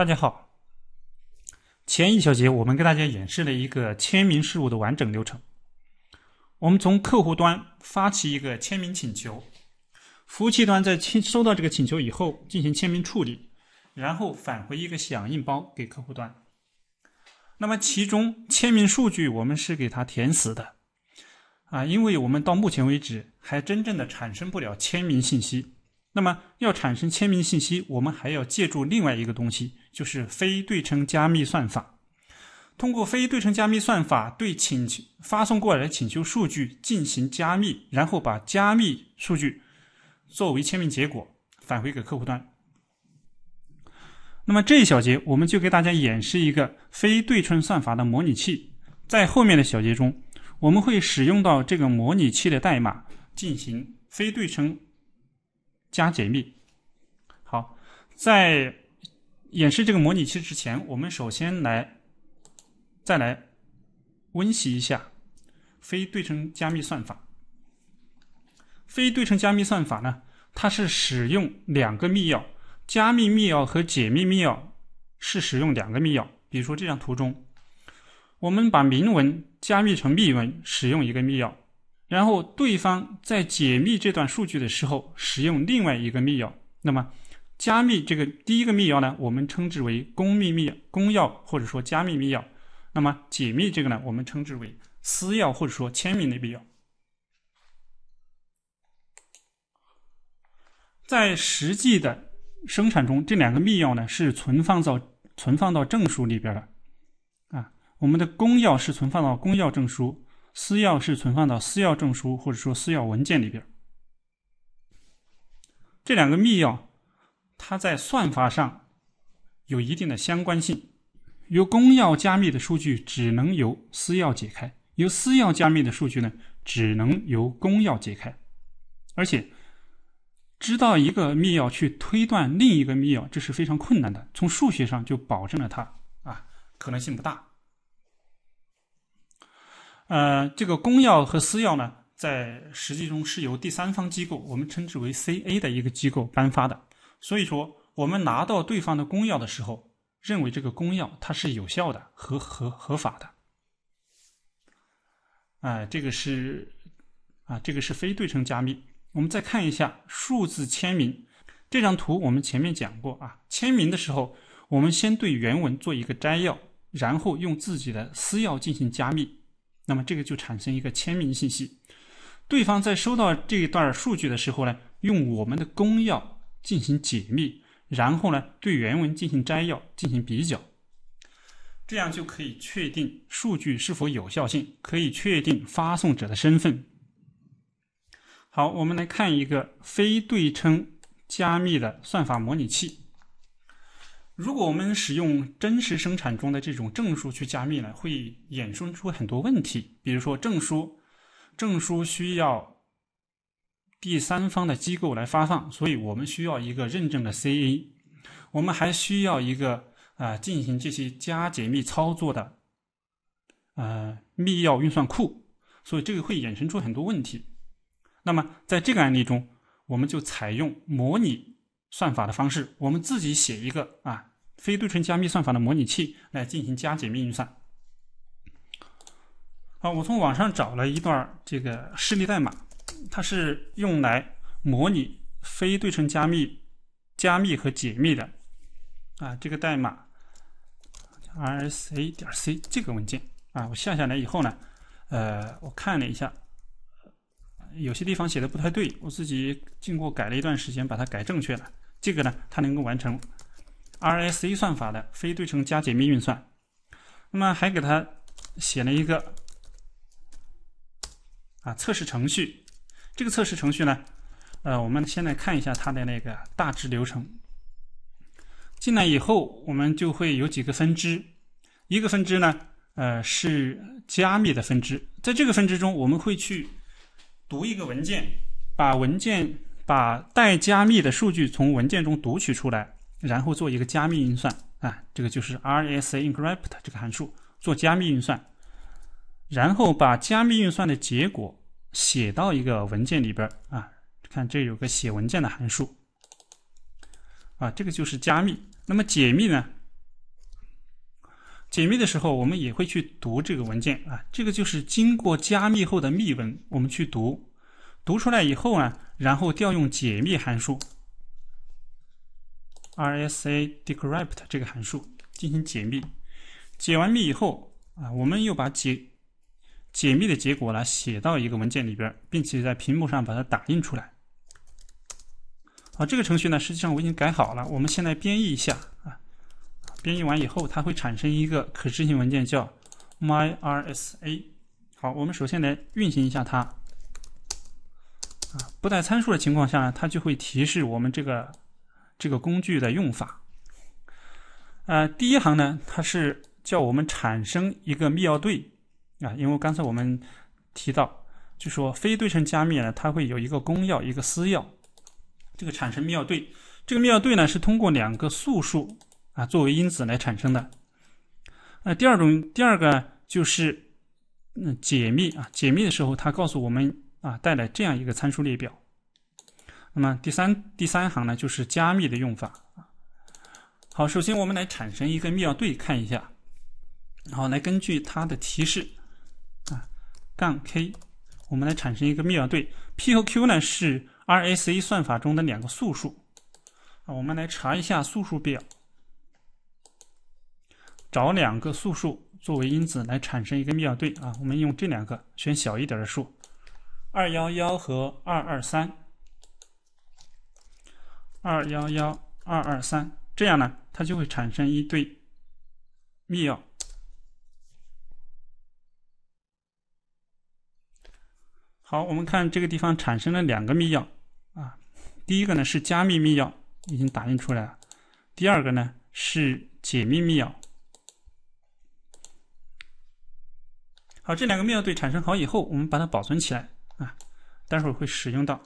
大家好，前一小节我们给大家演示了一个签名事务的完整流程。我们从客户端发起一个签名请求，服务器端在签收到这个请求以后进行签名处理，然后返回一个响应包给客户端。那么其中签名数据我们是给它填死的啊，因为我们到目前为止还真正的产生不了签名信息。那么要产生签名信息，我们还要借助另外一个东西，就是非对称加密算法。通过非对称加密算法对请求发送过来的请求数据进行加密，然后把加密数据作为签名结果返回给客户端。那么这一小节我们就给大家演示一个非对称算法的模拟器，在后面的小节中我们会使用到这个模拟器的代码进行非对称。加解密，好，在演示这个模拟器之前，我们首先来再来温习一下非对称加密算法。非对称加密算法呢，它是使用两个密钥，加密密钥和解密密钥是使用两个密钥。比如说这张图中，我们把明文加密成密文，使用一个密钥。然后对方在解密这段数据的时候，使用另外一个密钥。那么加密这个第一个密钥呢，我们称之为公密钥、公钥或者说加密密钥。那么解密这个呢，我们称之为私钥或者说签名的密钥。在实际的生产中，这两个密钥呢是存放到存放到证书里边的。啊，我们的公钥是存放到公钥证书。私钥是存放到私钥证书或者说私钥文件里边这两个密钥，它在算法上有一定的相关性。由公钥加密的数据只能由私钥解开，由私钥加密的数据呢，只能由公钥解开。而且，知道一个密钥去推断另一个密钥，这是非常困难的。从数学上就保证了它啊，可能性不大。呃，这个公钥和私钥呢，在实际中是由第三方机构，我们称之为 CA 的一个机构颁发的。所以说，我们拿到对方的公钥的时候，认为这个公钥它是有效的、合合合法的。哎，这个是啊，这个是非对称加密。我们再看一下数字签名这张图，我们前面讲过啊，签名的时候，我们先对原文做一个摘要，然后用自己的私钥进行加密。那么这个就产生一个签名信息，对方在收到这一段数据的时候呢，用我们的公钥进行解密，然后呢对原文进行摘要进行比较，这样就可以确定数据是否有效性，可以确定发送者的身份。好，我们来看一个非对称加密的算法模拟器。如果我们使用真实生产中的这种证书去加密呢，会衍生出很多问题。比如说，证书证书需要第三方的机构来发放，所以我们需要一个认证的 CA，我们还需要一个啊进行这些加解密操作的呃密钥运算库，所以这个会衍生出很多问题。那么在这个案例中，我们就采用模拟算法的方式，我们自己写一个啊。非对称加密算法的模拟器来进行加解密运算。好，我从网上找了一段这个示例代码，它是用来模拟非对称加密加密和解密的。啊，这个代码，RSA 点 C 这个文件啊，我下下来以后呢，呃，我看了一下，有些地方写的不太对，我自己经过改了一段时间把它改正确了。这个呢，它能够完成。RSA 算法的非对称加解密运算，那么还给它写了一个啊测试程序。这个测试程序呢，呃，我们先来看一下它的那个大致流程。进来以后，我们就会有几个分支，一个分支呢，呃，是加密的分支。在这个分支中，我们会去读一个文件，把文件把待加密的数据从文件中读取出来。然后做一个加密运算啊，这个就是 RSA encrypt 这个函数做加密运算，然后把加密运算的结果写到一个文件里边儿啊，看这有个写文件的函数啊，这个就是加密。那么解密呢？解密的时候我们也会去读这个文件啊，这个就是经过加密后的密文，我们去读，读出来以后呢，然后调用解密函数。RSA decrypt 这个函数进行解密，解完密以后啊，我们又把解解密的结果呢写到一个文件里边，并且在屏幕上把它打印出来。好，这个程序呢，实际上我已经改好了，我们现在编译一下啊。编译完以后，它会产生一个可执行文件叫 myRSA。好，我们首先来运行一下它。啊，不带参数的情况下呢，它就会提示我们这个。这个工具的用法，呃，第一行呢，它是叫我们产生一个密钥对，啊，因为刚才我们提到，就说非对称加密呢，它会有一个公钥一个私钥，这个产生密钥对，这个密钥对呢是通过两个素数啊作为因子来产生的，呃，第二种第二个就是嗯解密啊，解密的时候它告诉我们啊带来这样一个参数列表。那么第三第三行呢，就是加密的用法啊。好，首先我们来产生一个密钥对，看一下。然后来根据它的提示啊，杠 k，我们来产生一个密钥对。p 和 q 呢是 RSA 算法中的两个素数啊。我们来查一下素数表，找两个素数作为因子来产生一个密钥对啊。我们用这两个，选小一点的数，二幺幺和二二三。二幺幺二二三，这样呢，它就会产生一对密钥。好，我们看这个地方产生了两个密钥啊，第一个呢是加密密钥，已经打印出来了；第二个呢是解密密钥。好，这两个密钥对产生好以后，我们把它保存起来啊，待会儿会使用到。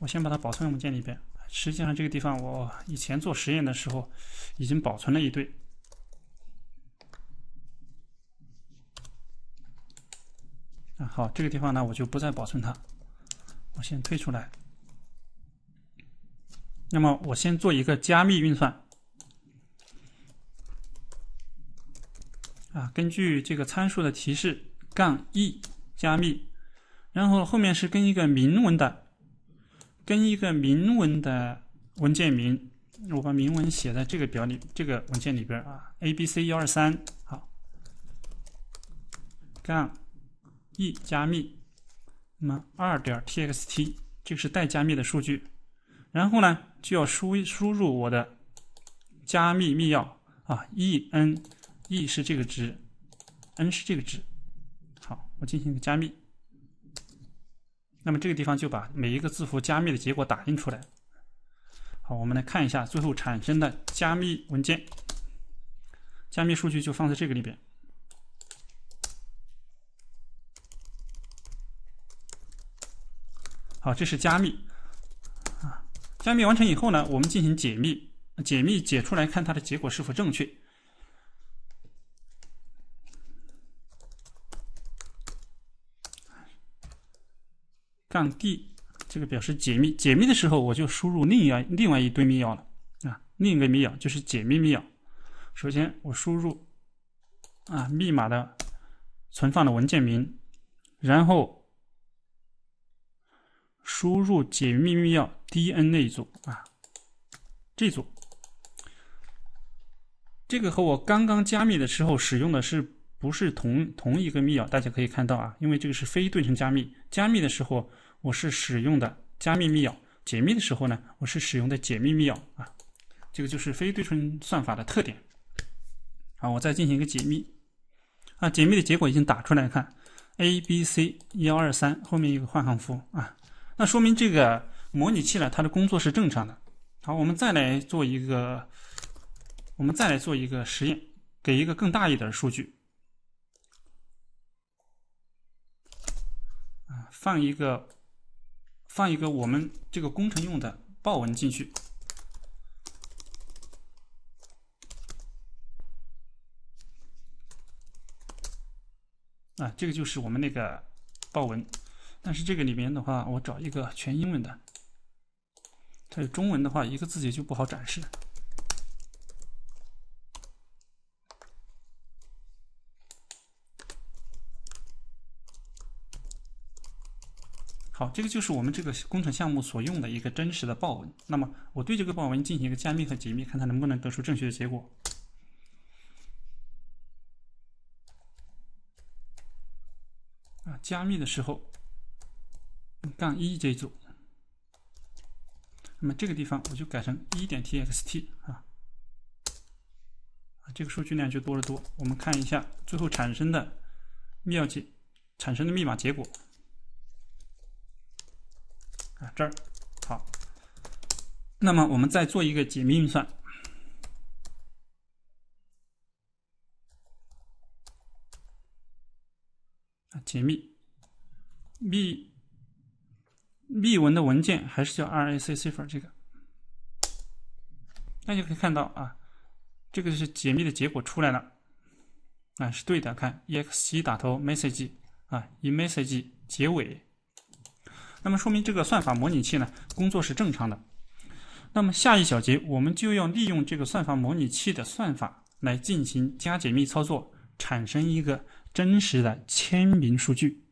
我先把它保存文件里边。实际上，这个地方我以前做实验的时候已经保存了一对。啊，好，这个地方呢我就不再保存它。我先退出来。那么，我先做一个加密运算。啊，根据这个参数的提示，杠 E 加密，然后后面是跟一个明文的。跟一个明文的文件名，我把明文写在这个表里，这个文件里边啊，A B C 幺二三，好，杠 E 加密，那么二点 T X T，这个是待加密的数据，然后呢就要输输入我的加密密钥啊，E N E 是这个值，N 是这个值，好，我进行一个加密。那么这个地方就把每一个字符加密的结果打印出来。好，我们来看一下最后产生的加密文件，加密数据就放在这个里边。好，这是加密。啊，加密完成以后呢，我们进行解密，解密解出来看它的结果是否正确。杠 D，这个表示解密。解密的时候，我就输入另一另外一堆密钥了啊，另一个密钥就是解密密钥。首先我输入啊密码的存放的文件名，然后输入解密密钥 D N 那一组啊这组，这个和我刚刚加密的时候使用的是不是同同一个密钥？大家可以看到啊，因为这个是非对称加密。加密的时候，我是使用的加密密钥；解密的时候呢，我是使用的解密密钥啊。这个就是非对称算法的特点。好，我再进行一个解密啊，解密的结果已经打出来看，A B C 幺二三后面一个换行符啊，那说明这个模拟器呢，它的工作是正常的。好，我们再来做一个，我们再来做一个实验，给一个更大一点的数据。放一个，放一个我们这个工程用的豹纹进去。啊，这个就是我们那个豹纹，但是这个里面的话，我找一个全英文的。它有中文的话，一个字节就不好展示。这个就是我们这个工程项目所用的一个真实的报文。那么，我对这个报文进行一个加密和解密，看它能不能得出正确的结果。啊，加密的时候，杠一这一组，那么这个地方我就改成一点 txt 啊，啊，这个数据量就多得多。我们看一下最后产生的妙计，产生的密码结果。啊，这儿好。那么我们再做一个解密运算。啊，解密，密，密文的文件还是叫 RAC cipher 这个。大家可以看到啊，这个是解密的结果出来了。啊，是对的，看 EX e 打头 message 啊，以 message 结尾。那么说明这个算法模拟器呢工作是正常的。那么下一小节我们就要利用这个算法模拟器的算法来进行加解密操作，产生一个真实的签名数据。